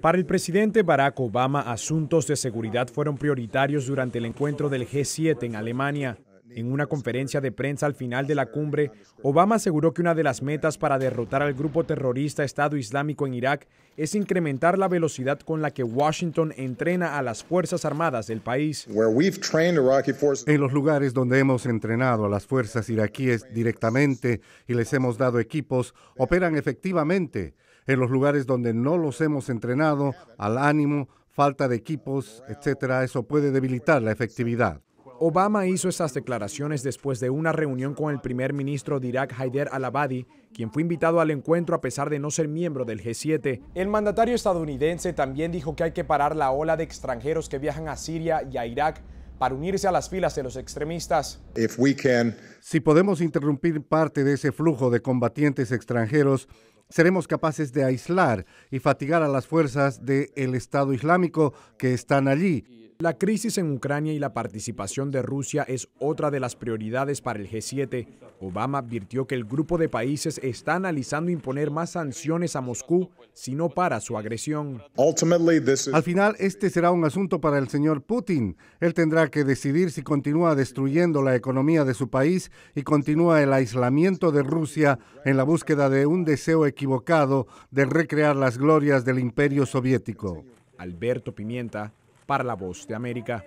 Para el presidente Barack Obama, asuntos de seguridad fueron prioritarios durante el encuentro del G7 en Alemania. En una conferencia de prensa al final de la cumbre, Obama aseguró que una de las metas para derrotar al grupo terrorista Estado Islámico en Irak es incrementar la velocidad con la que Washington entrena a las Fuerzas Armadas del país. En los lugares donde hemos entrenado a las fuerzas iraquíes directamente y les hemos dado equipos, operan efectivamente. En los lugares donde no los hemos entrenado, al ánimo, falta de equipos, etcétera, eso puede debilitar la efectividad. Obama hizo esas declaraciones después de una reunión con el primer ministro de Irak, Haider al-Abadi, quien fue invitado al encuentro a pesar de no ser miembro del G7. El mandatario estadounidense también dijo que hay que parar la ola de extranjeros que viajan a Siria y a Irak para unirse a las filas de los extremistas. Si podemos interrumpir parte de ese flujo de combatientes extranjeros, seremos capaces de aislar y fatigar a las fuerzas del Estado Islámico que están allí. La crisis en Ucrania y la participación de Rusia es otra de las prioridades para el G7. Obama advirtió que el grupo de países está analizando imponer más sanciones a Moscú si no para su agresión. Al final, este será un asunto para el señor Putin. Él tendrá que decidir si continúa destruyendo la economía de su país y continúa el aislamiento de Rusia en la búsqueda de un deseo equivocado de recrear las glorias del imperio soviético. Alberto Pimienta, para La Voz de América.